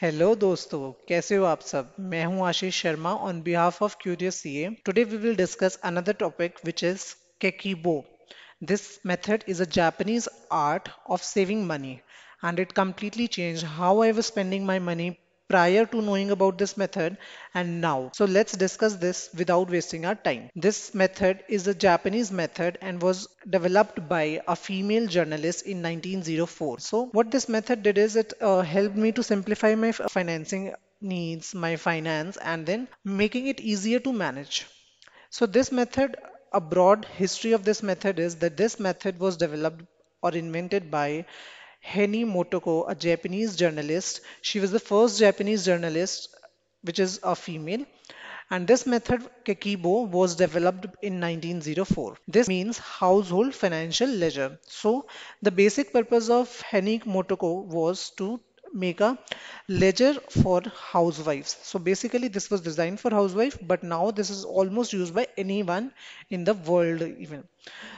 Hello दोस्तों कैसे हो आप सब मैं हूं Ashish Sharma on behalf of curious CA today we will discuss another topic which is kakeibo this method is a Japanese art of saving money and it completely change how I was spending my money prior to knowing about this method and now. So let's discuss this without wasting our time. This method is a Japanese method and was developed by a female journalist in 1904. So what this method did is it uh, helped me to simplify my financing needs, my finance and then making it easier to manage. So this method, a broad history of this method is that this method was developed or invented by Henny Motoko, a Japanese journalist. She was the first Japanese journalist, which is a female. And this method, Kekibo, was developed in 1904. This means household financial ledger. So, the basic purpose of Henny Motoko was to make a ledger for housewives so basically this was designed for housewife but now this is almost used by anyone in the world even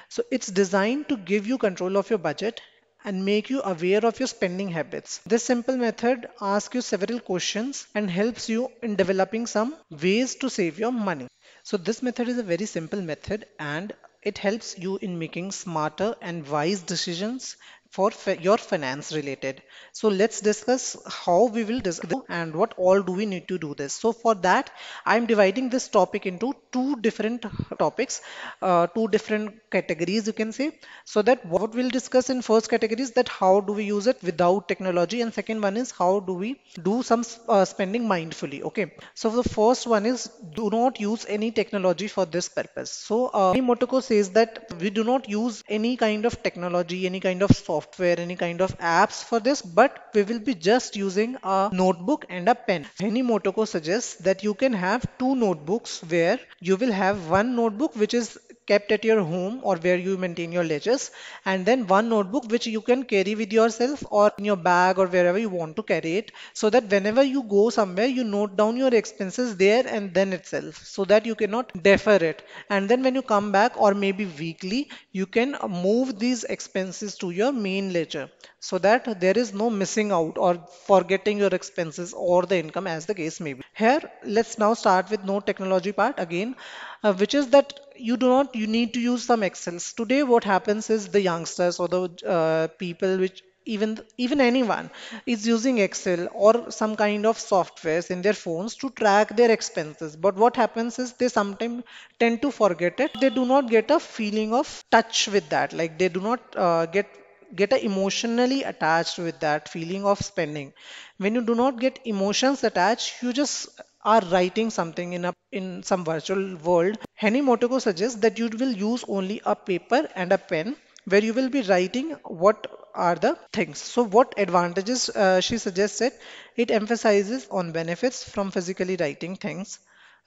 so it's designed to give you control of your budget and make you aware of your spending habits. This simple method asks you several questions and helps you in developing some ways to save your money. So this method is a very simple method and it helps you in making smarter and wise decisions for your finance related so let's discuss how we will discuss and what all do we need to do this so for that i'm dividing this topic into two different topics uh, two different categories you can say so that what we'll discuss in first category is that how do we use it without technology and second one is how do we do some uh, spending mindfully okay so the first one is do not use any technology for this purpose so uh, Motoko says that we do not use any kind of technology any kind of software software any kind of apps for this but we will be just using a notebook and a pen Henny Motoko suggests that you can have two notebooks where you will have one notebook which is kept at your home or where you maintain your ledgers and then one notebook which you can carry with yourself or in your bag or wherever you want to carry it so that whenever you go somewhere you note down your expenses there and then itself so that you cannot defer it and then when you come back or maybe weekly you can move these expenses to your main ledger so that there is no missing out or forgetting your expenses or the income as the case may be. Here let's now start with no technology part again uh, which is that you do not you need to use some excels today what happens is the youngsters or the uh, people which even even anyone is using excel or some kind of softwares in their phones to track their expenses but what happens is they sometimes tend to forget it they do not get a feeling of touch with that like they do not uh, get get emotionally attached with that feeling of spending when you do not get emotions attached you just are writing something in a in some virtual world, Henny Motoko suggests that you will use only a paper and a pen where you will be writing what are the things. So what advantages uh, she suggests it? It emphasizes on benefits from physically writing things.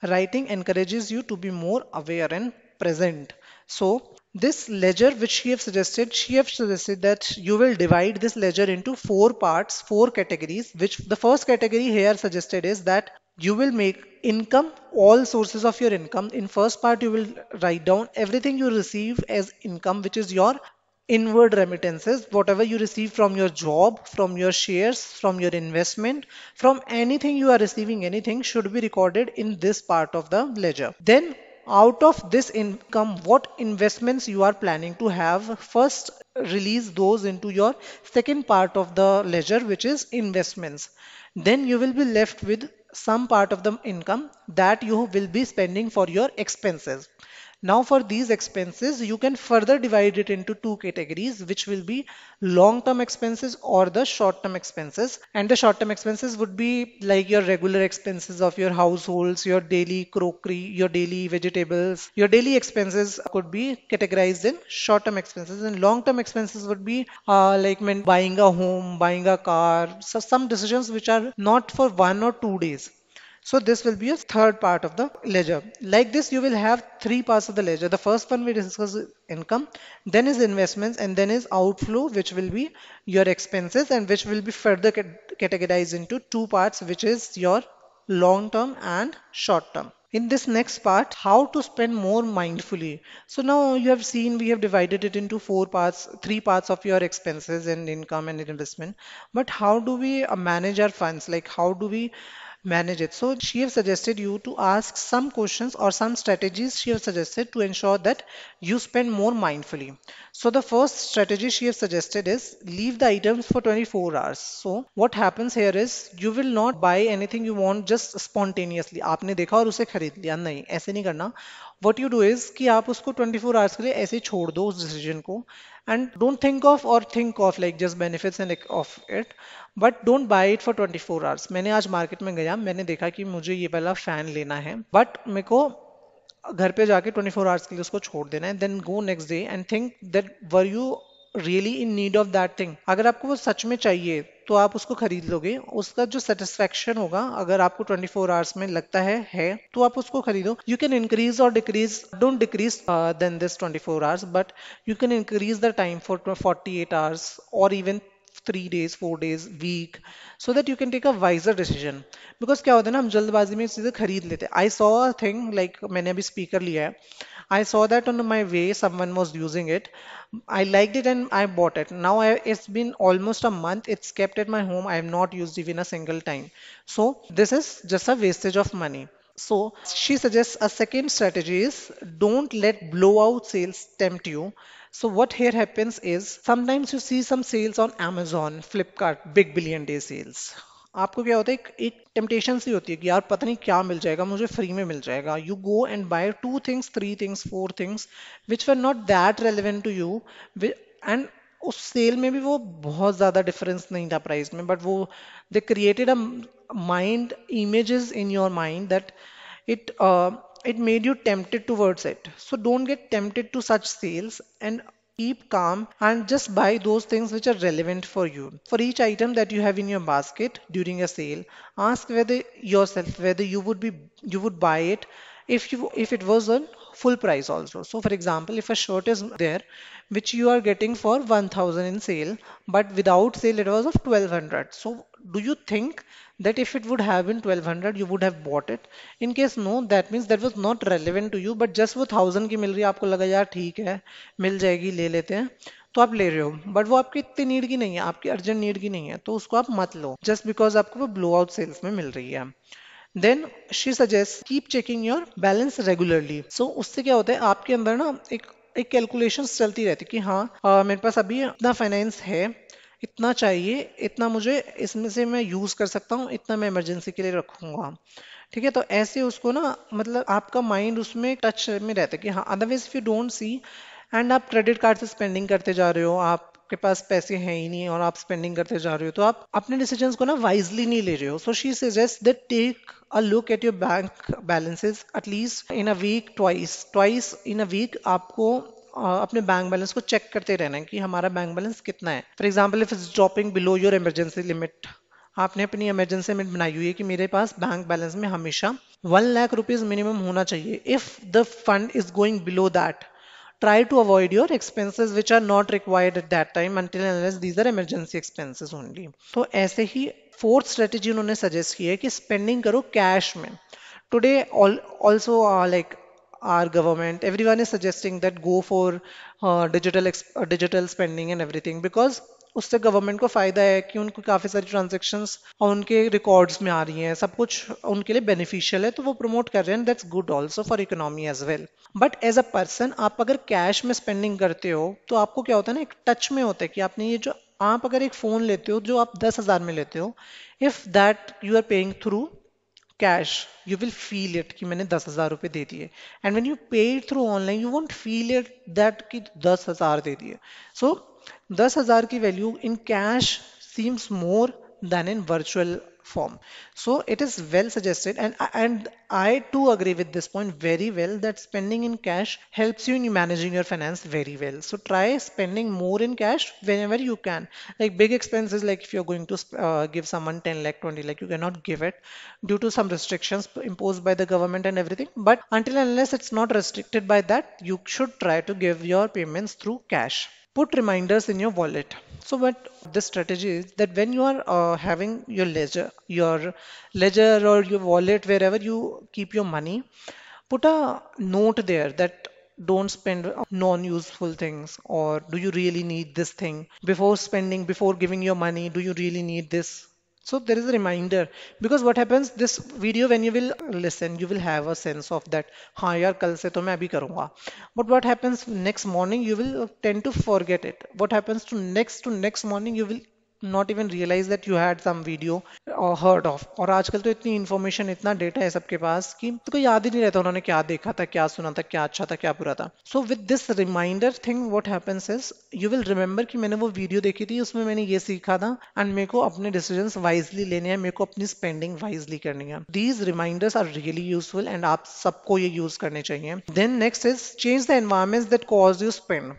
Writing encourages you to be more aware and present. So this ledger which she have suggested, she have suggested that you will divide this ledger into four parts, four categories, which the first category here suggested is that you will make income all sources of your income in first part you will write down everything you receive as income which is your inward remittances whatever you receive from your job from your shares from your investment from anything you are receiving anything should be recorded in this part of the ledger then out of this income what investments you are planning to have first release those into your second part of the ledger which is investments then you will be left with some part of the income that you will be spending for your expenses now for these expenses, you can further divide it into two categories, which will be long-term expenses or the short-term expenses. And the short-term expenses would be like your regular expenses of your households, your daily crockery, your daily vegetables. Your daily expenses could be categorized in short-term expenses and long-term expenses would be uh, like buying a home, buying a car, so some decisions which are not for one or two days so this will be a third part of the ledger. Like this, you will have three parts of the ledger. The first one we discuss income, then is investments, and then is outflow, which will be your expenses and which will be further categorized into two parts, which is your long term and short term in this next part how to spend more mindfully so now you have seen we have divided it into four parts three parts of your expenses and income and investment but how do we uh, manage our funds like how do we manage it. So she has suggested you to ask some questions or some strategies she has suggested to ensure that you spend more mindfully. So the first strategy she has suggested is leave the items for 24 hours. So what happens here is you will not buy anything you want just spontaneously. आपने देखा और उसे खरीद लिया नहीं ऐसे नहीं करना वट यू डू इज कि आप उसको 24 आवर्स के लिए ऐसे छोड़ दो उस डिसीजन को and don't think of or think of like just benefits and like of it but don't buy it for 24 four hours मैंने आज मार्केट में गया मैंने देखा कि मुझे ये वाला फैन लेना है बट मेरे को घर पे जाके 24 फोर आवर्स के लिए उसको छोड़ देना है then go next day and think that were you really in need of that thing अगर आपको वो सच में चाहिए तो आप उसको खरीद लोगे उसका जो सेटिस्फेक्शन होगा अगर आपको 24 आवर्स में लगता है है तो आप उसको खरीदो यू कैन इंक्रीज और decrease don't decrease then this 24 hours but you can increase the time for 48 hours और even three days four days week so that you can take a wiser decision because क्या होता है ना हम जल्दबाजी में चीज़ें खरीद लेते हैं आई सॉ थिंग लाइक मैंने अभी स्पीकर लिया है I saw that on my way someone was using it. I liked it and I bought it. Now I, it's been almost a month. It's kept at my home. I have not used even a single time. So this is just a wastage of money. So she suggests a second strategy is don't let blowout sales tempt you. So what here happens is sometimes you see some sales on Amazon, Flipkart, big billion day sales आपको क्या होता है एक, एक temptation सी होती है कि यार पता नहीं क्या मिल जाएगा मुझे फ्री में मिल जाएगा you go and buy two things three things four things which were not that relevant to you and उस सेल में भी वो बहुत ज़्यादा डिफरेंस नहीं था प्राइस में बट वो they created a mind image in your mind that it it made you tempted words it so don't get tempted to such sales and keep calm and just buy those things which are relevant for you. For each item that you have in your basket during a sale, ask whether yourself whether you would be you would buy it if you if it was on full price also. So for example, if a shirt is there which you are getting for 1000 in sale but without sale it was of 1200. So do you think that if it would have been 1200 you would have bought it in case no that means that was not relevant to you but just वो thousand की मिल रही है आपको लगा यार ठीक है मिल जाएगी ले लेते हैं तो आप ले रहे हो बट वो आपकी इतनी नीड की नहीं है आपकी अर्जेंट नीड की नहीं है तो उसको आप मत लो जस्ट बिकॉज आपको वो ब्लो आउट सेल्स में मिल रही है then she suggest keep checking your balance regularly so उससे क्या होता है आपके अंदर ना एक एक कैलकुलेशन चलती रहती कि हाँ आ, मेरे पास अभी इतना फाइनेंस है इतना चाहिए इतना मुझे इसमें से मैं यूज़ कर सकता हूँ इतना मैं इमरजेंसी के लिए रखूँगा ठीक है तो ऐसे उसको ना मतलब आपका माइंड उसमें टच में रहता है कि हाँ otherwise if you don't see and आप क्रेडिट कार्ड से स्पेंडिंग करते जा रहे हो आपके पास पैसे हैं ही नहीं और आप स्पेंडिंग करते जा रहे हो तो आप अपने डिसीजन को ना वाइजली नहीं ले रहे हो so she suggest that take a look at your bank balances at least in a week twice twice in a week आपको अपने बैंक बैलेंस को चेक करते रहना है कि हमारा बैंक बैलेंस कितना है for example if is dropping below your emergency limit आपने अपनी इमरजेंसी लिमिट बनाई हुई है कि मेरे पास बैंक बैलेंस में हमेशा वन लाख रुपीज मिनिमम होना चाहिए if the fund is going below that try to avoid your expenses which are not required at that time until unless these are emergency expenses only तो ऐसे ही fourth strategy उन्होंने suggest की है कि spending करो कैश में today also like our government everyone is suggesting that go for uh, digital uh, digital spending and everything because उससे गवर्नमेंट को फायदा है कि उनको काफी सारी और उनके रिकॉर्ड्स में आ रही हैं सब कुछ उनके लिए बेनिफिशियल है तो वो प्रमोट कर रहे हैं that's good also for economy as well but as a person आप अगर कैश में स्पेंडिंग करते हो तो आपको क्या होता है ना एक टच में होता है कि आपने ये जो आप अगर एक फोन लेते हो जो आप दस हजार में लेते हो if that you are paying through cash you will feel it कि मैंने दस हजार रुपये दे दिए and when you pay through online you won't feel it that कि दस हजार दे दिए सो so, दस हजार की value in cash seems more than in virtual form so it is well suggested and and i too agree with this point very well that spending in cash helps you in managing your finance very well so try spending more in cash whenever you can like big expenses like if you're going to uh, give someone 10 lakh 20 lakh you cannot give it due to some restrictions imposed by the government and everything but until unless it's not restricted by that you should try to give your payments through cash put reminders in your wallet so what this strategy is that when you are uh, having your leisure your ledger or your wallet, wherever you keep your money, put a note there that don't spend non-useful things or do you really need this thing before spending before giving your money do you really need this so there is a reminder because what happens this video when you will listen you will have a sense of that Haan yaar kal se to main abhi karunga but what happens next morning you will tend to forget it what happens to next to next morning you will not even realise that you had some video heard of और आजकल तो इतनी information इतना data है सबके पास कि तो कोई याद ही नहीं रहता उन्होंने क्या देखा था क्या सुना था क्या अच्छा था क्या बुरा था so with this reminder thing what happens is you will remember कि मैंने वो वीडियो देखी थी उसमें मैंने ये सीखा था एंड मेरे को अपने डिसीजन वाइजली लेने हैं मेरे को अपनी स्पेंडिंग वाइजली करनी है these reminders are really useful and आप सबको ये यूज करने चाहिए then next is change the environment that cause you spend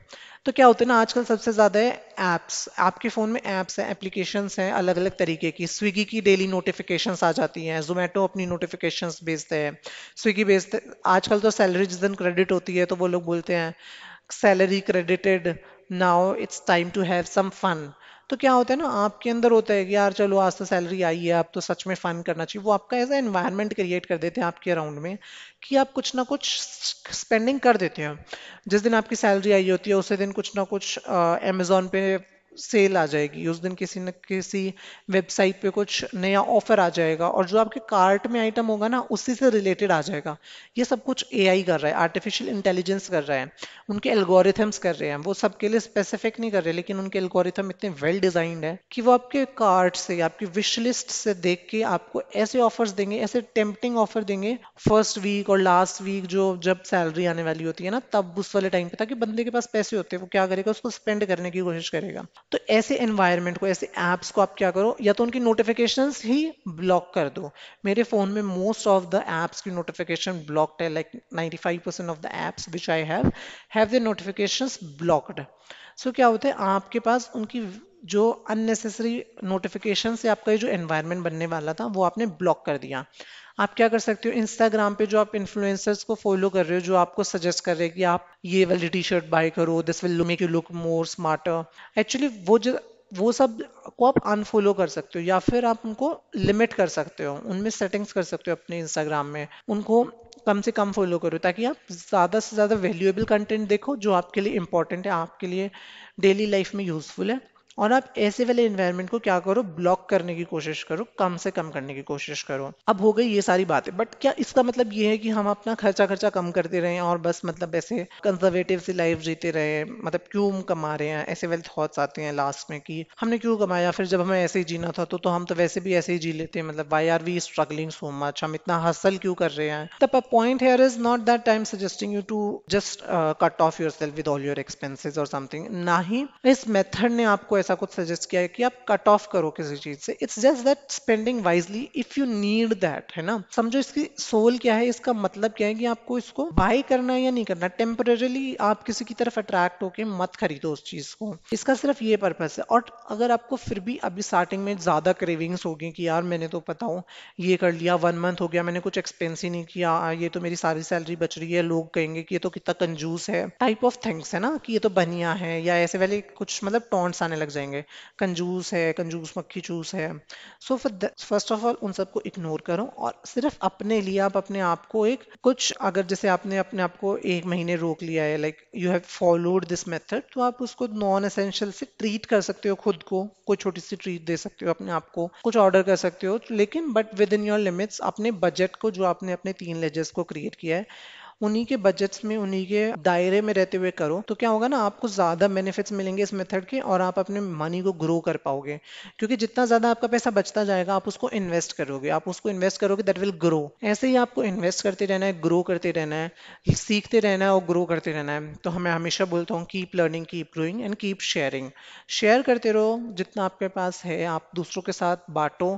तो क्या होता है ना आजकल सबसे ज़्यादा है ऐप्स आपके फ़ोन में ऐप्स हैं एप्लीकेशन हैं अलग अलग तरीके की स्विगी की डेली नोटिफिकेशंस आ जाती हैं जोमेटो अपनी नोटिफिकेशंस भेजते हैं स्विगी भेजते आजकल तो सैलरी जिस दिन क्रेडिट होती है तो वो लोग बोलते हैं salary credited now it's time to have some fun तो क्या होता है ना आपके अंदर होता है कि यार चलो आज तो सैलरी आई है आप तो सच में फन करना चाहिए वो आपका ऐसा एनवायरनमेंट क्रिएट कर देते हैं आपके अराउंड में कि आप कुछ ना कुछ स्पेंडिंग कर देते हो जिस दिन आपकी सैलरी आई होती है उसी दिन कुछ ना कुछ अमेजोन पे सेल आ जाएगी उस दिन किसी न किसी वेबसाइट पे कुछ नया ऑफर आ जाएगा और जो आपके कार्ट में आइटम होगा ना उसी से रिलेटेड आ जाएगा ये सब कुछ एआई कर रहा है आर्टिफिशियल इंटेलिजेंस कर रहा है उनके एल्गोरिथम्स कर रहे हैं वो सबके लिए स्पेसिफिक नहीं कर रहे लेकिन उनके एल्गोरिथम इतने वेल डिजाइंड है कि वो आपके कार्ट से आपकी विश लिस्ट से देख के आपको ऐसे ऑफर्स देंगे ऐसे टेम्पटिंग ऑफर देंगे फर्स्ट वीक और लास्ट वीक जो जब सैलरी आने वाली होती है ना तब उस वाले टाइम पे ताकि बंदे के पास पैसे होते हैं वो क्या करेगा उसको स्पेंड करने की कोशिश करेगा तो ऐसे एनवायरनमेंट को ऐसे ऐप्स को आप क्या करो या तो उनकी नोटिफिकेशन ही ब्लॉक कर दो मेरे फोन में मोस्ट ऑफ द एप्स की नोटिफिकेशन ब्लॉक्ड है like 95% of the apps which I have have the notification blocked so क्या होता है आपके पास उनकी जो अननेसेसरी नोटिफिकेशन से आपका ये जो एनवायरनमेंट बनने वाला था वो आपने ब्लॉक कर दिया आप क्या कर सकते हो इंस्टाग्राम पे जो आप इन्फ्लुएंसर्स को फॉलो कर रहे हो जो आपको सजेस्ट कर रहे हैं कि आप ये वाली टी शर्ट बाय करो this will make you look more smarter actually वो जो वो सब को आप अनफॉलो कर सकते हो या फिर आप उनको लिमिट कर सकते हो उनमें सेटिंग्स कर सकते हो अपने इंस्टाग्राम में उनको कम से कम फॉलो करो ताकि आप ज़्यादा से ज़्यादा वैल्यूएबल कंटेंट देखो जो आपके लिए इंपॉर्टेंट है आपके लिए डेली लाइफ में यूज़फुल है और आप ऐसे वाले इन्वायरमेंट को क्या करो ब्लॉक करने की कोशिश करो कम से कम करने की कोशिश करो अब हो गई ये सारी बातें बट क्या इसका मतलब ये है कि हम अपना खर्चा खर्चा कम करते रहे और बस मतलब ऐसे कंजर्वेटिव सी लाइफ जीते रहे मतलब क्यों कमा रहे हैं ऐसे वाले थॉट्स आते हैं लास्ट में कि हमने क्यों कमाया फिर जब हमें ऐसे ही जीना था तो, तो हम तो वैसे भी ऐसे ही जी लेते हैं मतलब why are we struggling so much हम इतना हासिल क्यों कर रहे हैं तब point here is not that time suggesting you to just cut off your self with all your expenses और समथिंग ना ही इस मेथड ने आपको ऐसा कुछ सजेस्ट किया है कि आप कट ऑफ करो किसी चीज से it's just that spending wisely if you need that है ना समझो इसकी सोल क्या है इसका मतलब क्या है कि आपको इसको बाय करना है या नहीं करना टेम्परेली आप किसी की तरफ अट्रैक्ट होके मत खरीदो उस चीज को इसका सिर्फ ये पर्पज है और अगर आपको फिर भी अभी स्टार्टिंग में ज्यादा क्रेविंग्स होगी कि यार मैंने तो पता हूँ ये कर लिया वन मंथ हो गया मैंने कुछ एक्सपेंस ही नहीं किया ये तो मेरी सारी सैलरी बच रही है लोग कहेंगे कि ये तो कितना कंजूस है टाइप ऑफ थिंग्स है ना कि ये तो बनिया है या ऐसे वाले कुछ मतलब टॉन्ट्स आने लग वर्ड्स कंजूस है कंजूस मक्खी चूस है सो फर्स्ट ऑफ ऑल उन सबको इग्नोर करो और सिर्फ अपने लिए आप अपने आप को एक कुछ अगर जैसे आपने अपने आप को एक महीने रोक लिया है like you have followed this method तो आप उसको नॉन असेंशियल से ट्रीट कर सकते हो खुद को कोई छोटी सी ट्रीट दे सकते हो अपने आप को कुछ ऑर्डर कर सकते हो लेकिन but within your limits अपने बजट को जो आपने अपने तीन लेजर्स को क्रिएट किया है उन्हीं के बजट्स में उन्हीं के दायरे में रहते हुए करो तो क्या होगा ना आपको ज़्यादा बेनिफिट्स मिलेंगे इस मेथड के और आप अपने मनी को ग्रो कर पाओगे क्योंकि जितना ज़्यादा आपका पैसा बचता जाएगा आप उसको इन्वेस्ट करोगे आप उसको इन्वेस्ट करोगे दैट विल ग्रो ऐसे ही आपको इन्वेस्ट करते रहना है ग्रो करते रहना है सीखते रहना है और ग्रो करते रहना है तो मैं हमेशा बोलता हूँ keep learning keep growing and keep sharing share करते रहो जितना आपके पास है आप दूसरों के साथ बांटो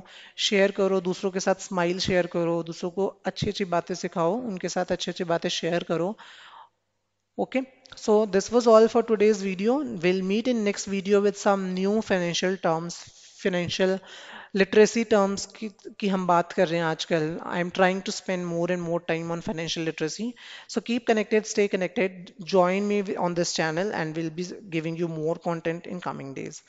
शेयर करो दूसरों के साथ स्माइल शेयर करो दूसरों को अच्छी अच्छी बातें सिखाओ उनके साथ अच्छी अच्छी बातें पे शेयर करो okay so this was all for today's video will meet in next video with some new financial terms financial literacy terms की, की हम बात कर रहे हैं आजकल I am trying to spend more and more time on financial literacy so keep connected stay connected join me on this channel and will be giving you more content in coming days